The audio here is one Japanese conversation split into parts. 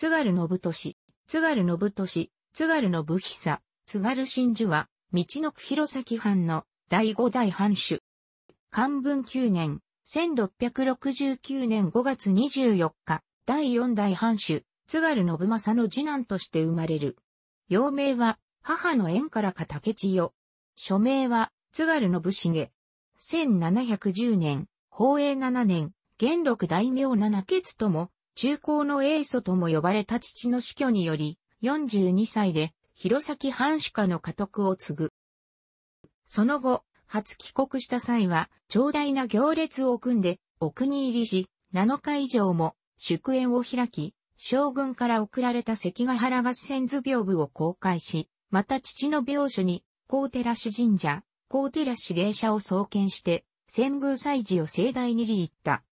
津軽信俊、津軽信俊、津軽信久、津軽真珠は、道の区・弘前藩の第五代藩主。漢文九年、1669年5月24日、第四代藩主、津軽信政の次男として生まれる。幼名は、母の縁からか竹千代。署名は、津軽信重。1710年、宝永7年、元禄大名七傑とも、中高の英祖とも呼ばれた父の死去により、42歳で、弘前藩主家の家督を継ぐ。その後、初帰国した際は、長大な行列を組んで、お国入りし、7日以上も、祝宴を開き、将軍から送られた関ヶ原合戦図屏風を公開し、また父の病所に、高寺主神社、高寺主霊社を創建して、遷宮祭事を盛大に立った。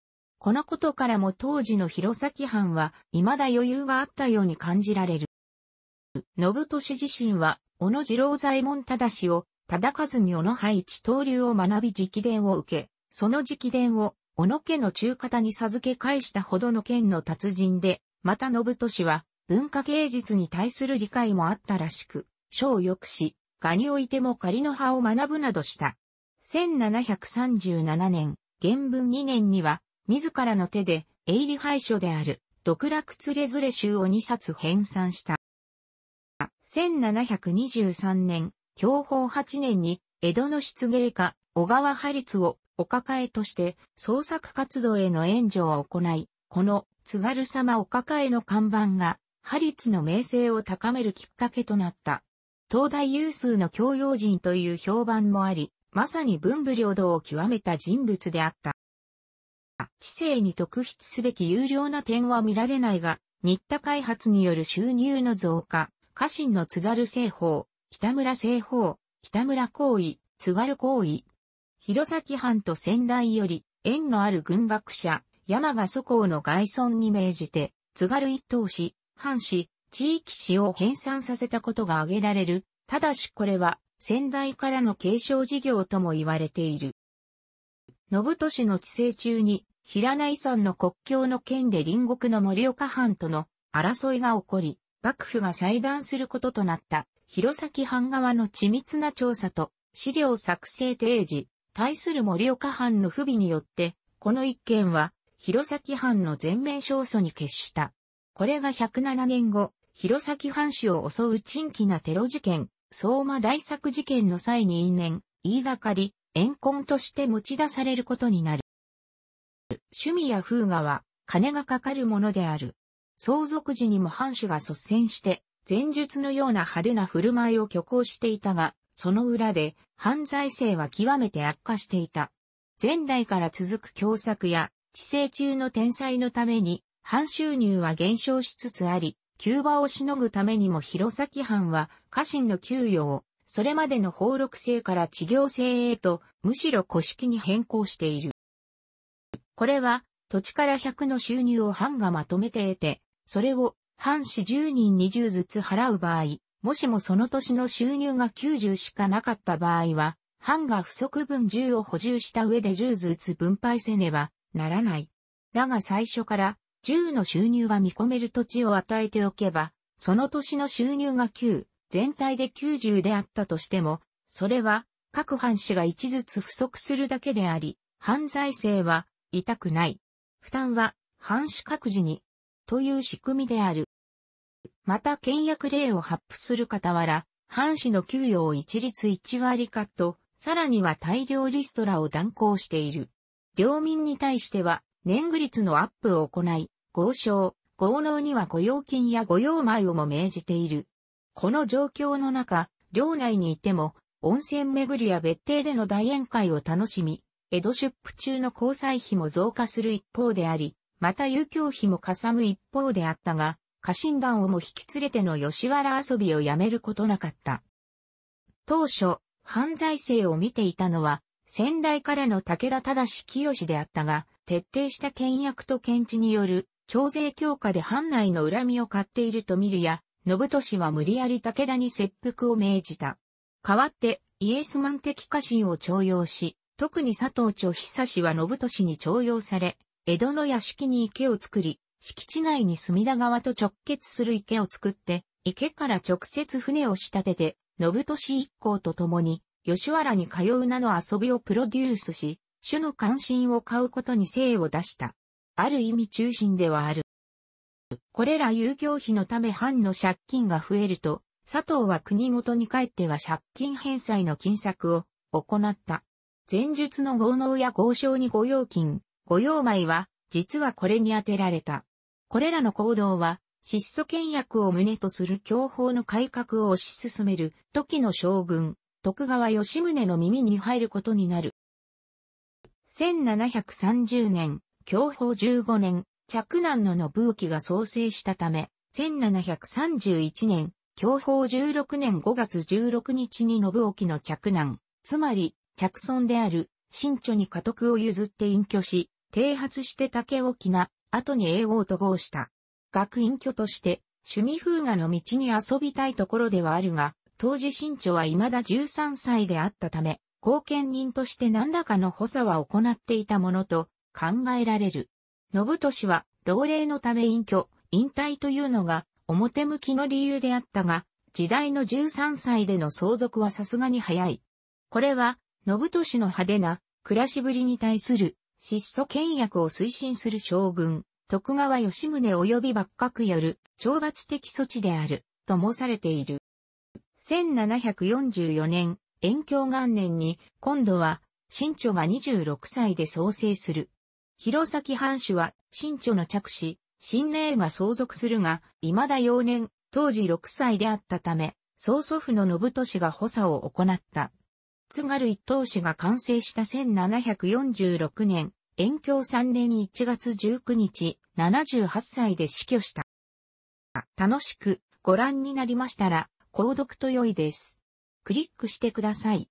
このことからも当時の弘前藩は未だ余裕があったように感じられる。信俊自身は、小野次郎左衛門忠を、忠和に小野配置刀流を学び直伝を受け、その直伝を、小野家の中方に授け返したほどの剣の達人で、また信俊は、文化芸術に対する理解もあったらしく、書を良くし、画においても仮の葉を学ぶなどした。1737年、元文2年には、自らの手で、営利廃書である、独楽つれずれ集を2冊編纂した。1723年、享保8年に、江戸の出芸家、小川リ律を、お抱えとして、創作活動への援助を行い、この、津軽様お抱えの看板が、リ律の名声を高めるきっかけとなった。東大有数の教養人という評判もあり、まさに文武両道を極めた人物であった。知性に特筆すべき有料な点は見られないが、新田開発による収入の増加、家臣の津軽製法、北村製法、北村行為、津軽行為。弘前藩と仙台より、縁のある軍学者、山賀祖公の外村に命じて、津軽一等市、藩市、地域史を編纂させたことが挙げられる。ただしこれは、仙台からの継承事業とも言われている。信都市の治世中に、平内山の国境の県で隣国の森岡藩との争いが起こり、幕府が裁断することとなった弘前藩側の緻密な調査と資料作成提示、対する森岡藩の不備によって、この一件は弘前藩の全面勝訴に決した。これが107年後、弘前藩主を襲う珍奇なテロ事件、相馬大作事件の際に因縁、言いがかり、怨恨として持ち出されることになる。趣味や風雅は金がかかるものである。相続時にも藩主が率先して、前述のような派手な振る舞いを虚構していたが、その裏で、犯罪性は極めて悪化していた。前代から続く凶作や、治世中の天才のために、藩収入は減少しつつあり、急場をしのぐためにも弘前藩は家臣の給与をそれまでの放録性から地行性へと、むしろ古式に変更している。これは、土地から100の収入を藩がまとめて得て、それを、藩士10人20ずつ払う場合、もしもその年の収入が90しかなかった場合は、藩が不足分10を補充した上で10ずつ分配せねばならない。だが最初から10の収入が見込める土地を与えておけば、その年の収入が9、全体で90であったとしても、それは各藩士が1ずつ不足するだけであり、犯罪性は痛くない。負担は藩士各自に、という仕組みである。また、倹約令を発布する傍ら、藩士の給与を一律1割カット、さらには大量リストラを断行している。領民に対しては、年貢率のアップを行い、合商、合納には御用金や御用米をも命じている。この状況の中、領内にいても、温泉巡りや別邸での大宴会を楽しみ、江戸出府中の交際費も増加する一方であり、また遊興費もかさむ一方であったが、家臣団をも引き連れての吉原遊びをやめることなかった。当初、犯罪性を見ていたのは、先代からの武田忠清であったが、徹底した倹約と検知による、徴税強化で藩内の恨みを買っていると見るや、信利は無理やり武田に切腹を命じた。代わって、イエスマン的家臣を徴用し、特に佐藤長久氏は信利に徴用され、江戸の屋敷に池を作り、敷地内に隅田川と直結する池を作って、池から直接船を仕立てて、信利一行と共に、吉原に通う名の遊びをプロデュースし、主の関心を買うことに精を出した。ある意味中心ではある。これら遊興費のため藩の借金が増えると、佐藤は国元に帰っては借金返済の金策を行った。前述の豪農や豪商に御用金、御用米は、実はこれに充てられた。これらの行動は、質素倹約を旨とする教法の改革を推し進める時の将軍、徳川吉宗の耳に入ることになる。1730年、教法15年、着難ののブが創生したため、1731年、教法16年5月16日に信沖の着難、つまり、着村である、新著に家督を譲って隠居し、剃発して竹沖な、後に英王と合した。学隠居として、趣味風雅の道に遊びたいところではあるが、当時新著は未だ13歳であったため、後見人として何らかの補佐は行っていたものと考えられる。信俊は、老齢のため隠居、引退というのが、表向きの理由であったが、時代の13歳での相続はさすがに早い。これは、信俊の派手な、暮らしぶりに対する、質素倹約を推進する将軍、徳川吉宗及び幕閣よる、懲罰的措置である、と申されている。1744年、延享元年に、今度は、新著が26歳で創生する、弘前藩主は、新著の着手、新霊が相続するが、未だ幼年、当時6歳であったため、曽祖父の信俊が補佐を行った。津軽一等氏が完成した1746年、延享3年1月19日、78歳で死去した。楽しくご覧になりましたら、購読と良いです。クリックしてください。